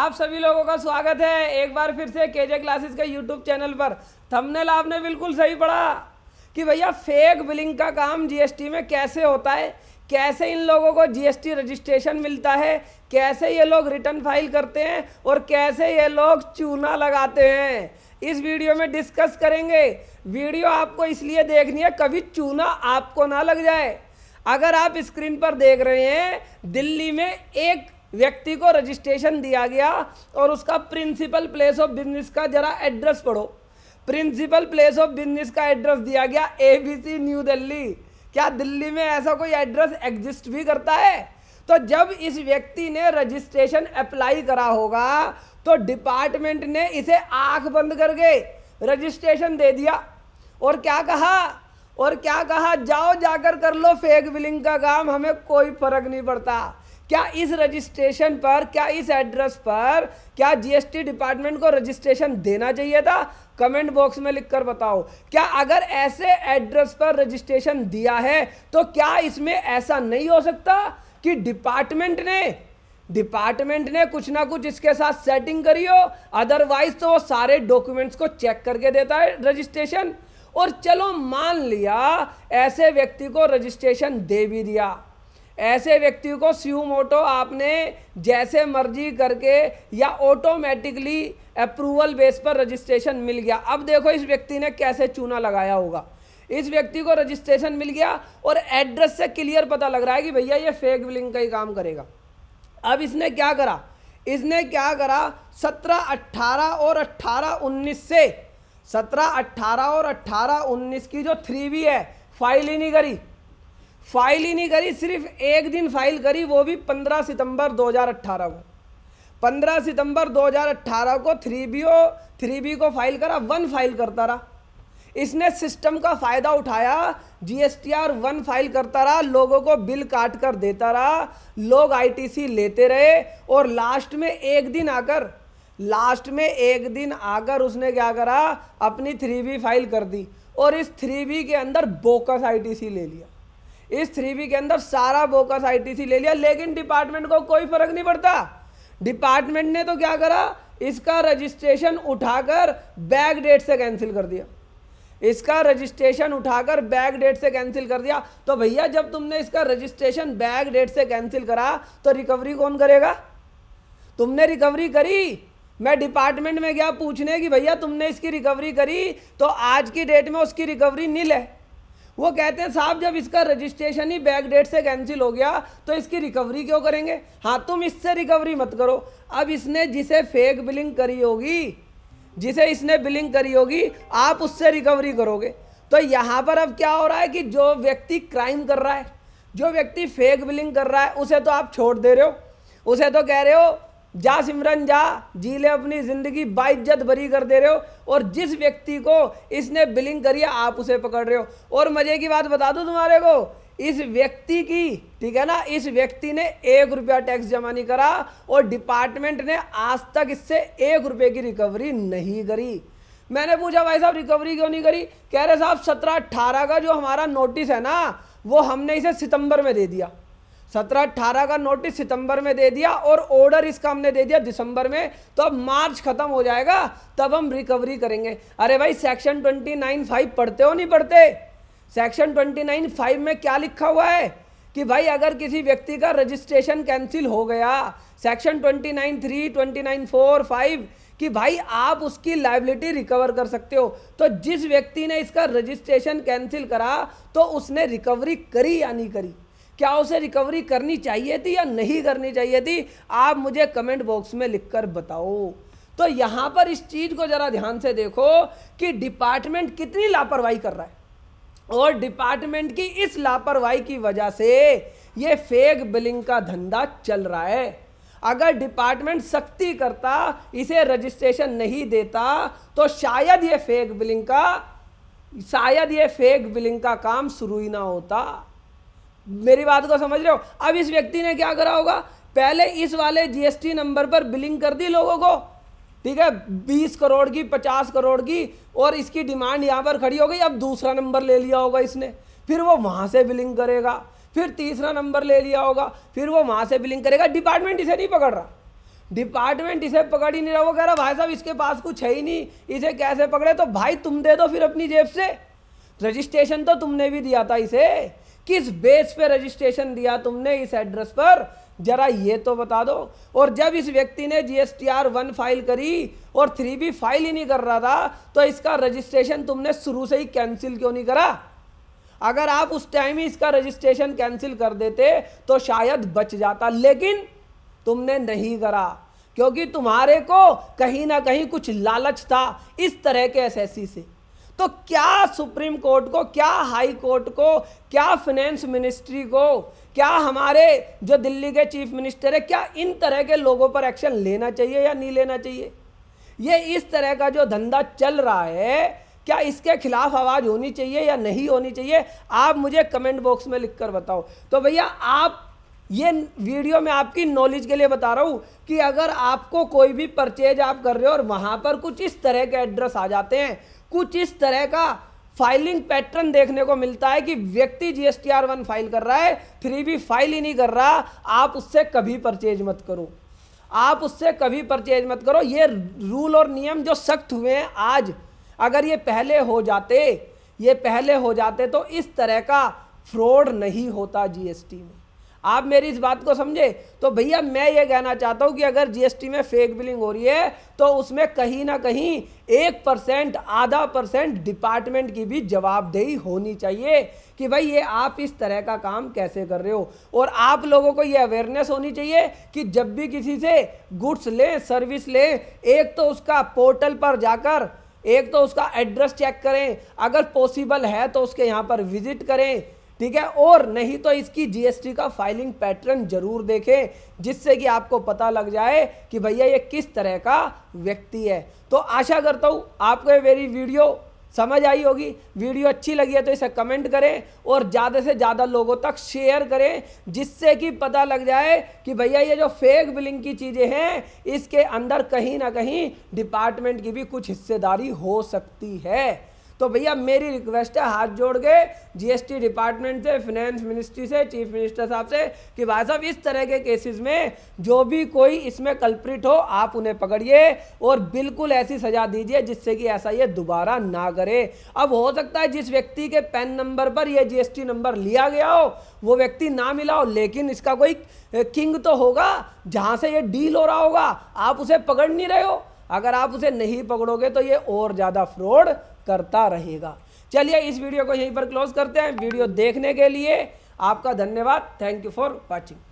आप सभी लोगों का स्वागत है एक बार फिर से के जे क्लासेस के यूट्यूब चैनल पर थंबनेल आपने बिल्कुल सही पढ़ा कि भैया फेक बिलिंग का काम जीएसटी में कैसे होता है कैसे इन लोगों को जीएसटी रजिस्ट्रेशन मिलता है कैसे ये लोग रिटर्न फाइल करते हैं और कैसे ये लोग चूना लगाते हैं इस वीडियो में डिस्कस करेंगे वीडियो आपको इसलिए देखनी है कभी चूना आपको ना लग जाए अगर आप स्क्रीन पर देख रहे हैं दिल्ली में एक व्यक्ति को रजिस्ट्रेशन दिया गया और उसका प्रिंसिपल प्लेस ऑफ बिजनेस का जरा एड्रेस पढ़ो प्रिंसिपल प्लेस ऑफ बिजनेस का एड्रेस दिया गया ए न्यू दिल्ली क्या दिल्ली में ऐसा कोई एड्रेस एग्जिस्ट भी करता है तो जब इस व्यक्ति ने रजिस्ट्रेशन अप्लाई करा होगा तो डिपार्टमेंट ने इसे आंख बंद करके रजिस्ट्रेशन दे दिया और क्या कहा और क्या कहा जाओ जाकर कर लो फेक बिलिंग का काम हमें कोई फर्क नहीं पड़ता क्या इस रजिस्ट्रेशन पर क्या इस एड्रेस पर क्या जीएसटी डिपार्टमेंट को रजिस्ट्रेशन देना चाहिए था कमेंट बॉक्स में लिखकर बताओ क्या अगर ऐसे एड्रेस पर रजिस्ट्रेशन दिया है तो क्या इसमें ऐसा नहीं हो सकता कि डिपार्टमेंट ने डिपार्टमेंट ने कुछ ना कुछ इसके साथ सेटिंग करी हो अदरवाइज तो वो सारे डॉक्यूमेंट्स को चेक करके देता है रजिस्ट्रेशन और चलो मान लिया ऐसे व्यक्ति को रजिस्ट्रेशन दे भी दिया ऐसे व्यक्ति को सी मोटो आपने जैसे मर्जी करके या ऑटोमेटिकली अप्रूवल बेस पर रजिस्ट्रेशन मिल गया अब देखो इस व्यक्ति ने कैसे चूना लगाया होगा इस व्यक्ति को रजिस्ट्रेशन मिल गया और एड्रेस से क्लियर पता लग रहा है कि भैया ये फेक बिलिंग का ही काम करेगा अब इसने क्या करा इसने क्या करा सत्रह अट्ठारह और अट्ठारह उन्नीस से सत्रह अट्ठारह और अट्ठारह उन्नीस की जो थ्री है फाइल ही नहीं करी फाइल ही नहीं करी सिर्फ एक दिन फाइल करी वो भी 15 सितंबर 2018 को 15 सितंबर 2018 को थ्री बी ओ थ्री बी को फाइल करा वन फाइल करता रहा इसने सिस्टम का फ़ायदा उठाया जी आर वन फाइल करता रहा लोगों को बिल काट कर देता रहा लोग आईटीसी लेते रहे और लास्ट में एक दिन आकर लास्ट में एक दिन आकर उसने क्या करा अपनी थ्री बी फाइल कर दी और इस थ्री बी के अंदर बोकस आईटीसी ले लिया इस थ्री बी के अंदर सारा बोकस आईटीसी ले लिया लेकिन डिपार्टमेंट को कोई फर्क नहीं पड़ता डिपार्टमेंट ने तो क्या करा इसका रजिस्ट्रेशन उठाकर बैक डेट से कैंसिल कर दिया इसका रजिस्ट्रेशन उठाकर बैक डेट से कैंसिल कर दिया तो भैया जब तुमने इसका रजिस्ट्रेशन बैक डेट से कैंसिल करा तो रिकवरी कौन करेगा तुमने रिकवरी करी मैं डिपार्टमेंट में गया पूछने कि भैया तुमने इसकी रिकवरी करी तो आज की डेट में उसकी रिकवरी नील है वो कहते हैं साहब जब इसका रजिस्ट्रेशन ही बैक डेट से कैंसिल हो गया तो इसकी रिकवरी क्यों करेंगे हाँ तुम इससे रिकवरी मत करो अब इसने जिसे फेक बिलिंग करी होगी जिसे इसने बिलिंग करी होगी आप उससे रिकवरी करोगे तो यहाँ पर अब क्या हो रहा है कि जो व्यक्ति क्राइम कर रहा है जो व्यक्ति फेक बिलिंग कर रहा है उसे तो आप छोड़ दे रहे हो उसे तो कह रहे हो जा सिमरन जा जी ले अपनी ज़िंदगी बाइज्जत भरी कर दे रहे हो और जिस व्यक्ति को इसने बिलिंग करी है आप उसे पकड़ रहे हो और मज़े की बात बता दो तुम्हारे को इस व्यक्ति की ठीक है ना इस व्यक्ति ने एक रुपया टैक्स जमा नहीं करा और डिपार्टमेंट ने आज तक इससे एक रुपये की रिकवरी नहीं करी मैंने पूछा भाई साहब रिकवरी क्यों नहीं करी कह रहे साहब सत्रह अट्ठारह का जो हमारा नोटिस है ना वो हमने इसे सितंबर में दे दिया सत्रह अट्ठारह का नोटिस सितंबर में दे दिया और ऑर्डर इसका हमने दे दिया दिसंबर में तो अब मार्च खत्म हो जाएगा तब हम रिकवरी करेंगे अरे भाई सेक्शन ट्वेंटी नाइन फाइव पढ़ते हो नहीं पढ़ते सेक्शन ट्वेंटी नाइन फाइव में क्या लिखा हुआ है कि भाई अगर किसी व्यक्ति का रजिस्ट्रेशन कैंसिल हो गया section twenty nine three twenty nine four five कि भाई आप उसकी लाइबिलिटी रिकवर कर सकते हो तो जिस व्यक्ति ने इसका रजिस्ट्रेशन कैंसिल करा तो उसने रिकवरी करी या नहीं करी क्या उसे रिकवरी करनी चाहिए थी या नहीं करनी चाहिए थी आप मुझे कमेंट बॉक्स में लिखकर बताओ तो यहां पर इस चीज़ को ज़रा ध्यान से देखो कि डिपार्टमेंट कितनी लापरवाही कर रहा है और डिपार्टमेंट की इस लापरवाही की वजह से ये फेक बिलिंग का धंधा चल रहा है अगर डिपार्टमेंट सख्ती करता इसे रजिस्ट्रेशन नहीं देता तो शायद ये फेक बिलिंग का शायद ये फेक बिलिंग का काम शुरू ही ना होता मेरी बात को समझ रहे हो अब इस व्यक्ति ने क्या करा होगा पहले इस वाले जीएसटी नंबर पर बिलिंग कर दी लोगों को ठीक है बीस करोड़ की पचास करोड़ की और इसकी डिमांड यहाँ पर खड़ी हो गई अब दूसरा नंबर ले लिया होगा इसने फिर वो वहाँ से बिलिंग करेगा फिर तीसरा नंबर ले लिया होगा फिर वो वहाँ से बिलिंग करेगा डिपार्टमेंट इसे नहीं पकड़ रहा डिपार्टमेंट इसे पकड़ ही नहीं रहा वो कह रहा भाई साहब इसके पास कुछ है ही नहीं इसे कैसे पकड़े तो भाई तुम दे दो फिर अपनी जेब से रजिस्ट्रेशन तो तुमने भी दिया था इसे किस बेस पे रजिस्ट्रेशन दिया तुमने इस एड्रेस पर जरा ये तो बता दो और जब इस व्यक्ति ने G S T R one file करी और थ्री भी फाइल ही नहीं कर रहा था तो इसका रजिस्ट्रेशन तुमने शुरू से ही कैंसिल क्यों नहीं करा अगर आप उस टाइम ही इसका रजिस्ट्रेशन कैंसिल कर देते तो शायद बच जाता लेकिन तुमने नहीं करा क्योंकि तुम्हारे को कहीं ना कहीं कुछ लालच था इस तरह के एसएससी से तो क्या सुप्रीम कोर्ट को क्या हाई कोर्ट को क्या फाइनेंस मिनिस्ट्री को क्या हमारे जो दिल्ली के चीफ मिनिस्टर है क्या इन तरह के लोगों पर एक्शन लेना चाहिए या नहीं लेना चाहिए ये इस तरह का जो धंधा चल रहा है क्या इसके खिलाफ आवाज़ होनी चाहिए या नहीं होनी चाहिए आप मुझे कमेंट बॉक्स में लिख बताओ तो भैया आप ये वीडियो में आपकी नॉलेज के लिए बता रहा हूँ कि अगर आपको कोई भी परचेज आप कर रहे हो और वहाँ पर कुछ इस तरह के एड्रेस आ जाते हैं कुछ इस तरह का फाइलिंग पैटर्न देखने को मिलता है कि व्यक्ति जीएसटीआर वन फाइल कर रहा है थ्री भी फाइल ही नहीं कर रहा आप उससे कभी परचेज मत करो आप उससे कभी परचेज मत करो ये रूल और नियम जो सख्त हुए हैं आज अगर ये पहले हो जाते ये पहले हो जाते तो इस तरह का फ्रॉड नहीं होता जीएसटी में आप मेरी इस बात को समझे तो भैया मैं ये कहना चाहता हूँ कि अगर जीएसटी में फेक बिलिंग हो रही है तो उसमें कहीं ना कहीं एक परसेंट आधा परसेंट डिपार्टमेंट की भी जवाबदेही होनी चाहिए कि भाई ये आप इस तरह का काम कैसे कर रहे हो और आप लोगों को ये अवेयरनेस होनी चाहिए कि जब भी किसी से गुड्स लें सर्विस लें एक तो उसका पोर्टल पर जाकर एक तो उसका एड्रेस चेक करें अगर पॉसिबल है तो उसके यहाँ पर विजिट करें ठीक है और नहीं तो इसकी जीएसटी का फाइलिंग पैटर्न जरूर देखें जिससे कि आपको पता लग जाए कि भैया ये किस तरह का व्यक्ति है तो आशा करता हूँ आपको ये मेरी वीडियो समझ आई होगी वीडियो अच्छी लगी है तो इसे कमेंट करें और ज़्यादा से ज़्यादा लोगों तक शेयर करें जिससे कि पता लग जाए कि भैया ये जो फेक बिलिंग की चीज़ें हैं इसके अंदर कहीं ना कहीं डिपार्टमेंट की भी कुछ हिस्सेदारी हो सकती है तो भैया मेरी रिक्वेस्ट है हाथ जोड़ के जीएसटी डिपार्टमेंट से फाइनेंस मिनिस्ट्री से चीफ मिनिस्टर साहब से कि भाई साहब इस तरह के केसेस में जो भी कोई इसमें कल्प्रिट हो आप उन्हें पकड़िए और बिल्कुल ऐसी सजा दीजिए जिससे कि ऐसा ये दोबारा ना करे अब हो सकता है जिस व्यक्ति के पैन नंबर पर यह जीएसटी नंबर लिया गया हो वो व्यक्ति ना मिला हो लेकिन इसका कोई किंग तो होगा जहाँ से ये डील हो रहा होगा आप उसे पकड़ नहीं रहे हो अगर आप उसे नहीं पकड़ोगे तो ये और ज़्यादा फ्रॉड करता रहेगा चलिए इस वीडियो को यहीं पर क्लोज करते हैं वीडियो देखने के लिए आपका धन्यवाद थैंक यू फॉर वॉचिंग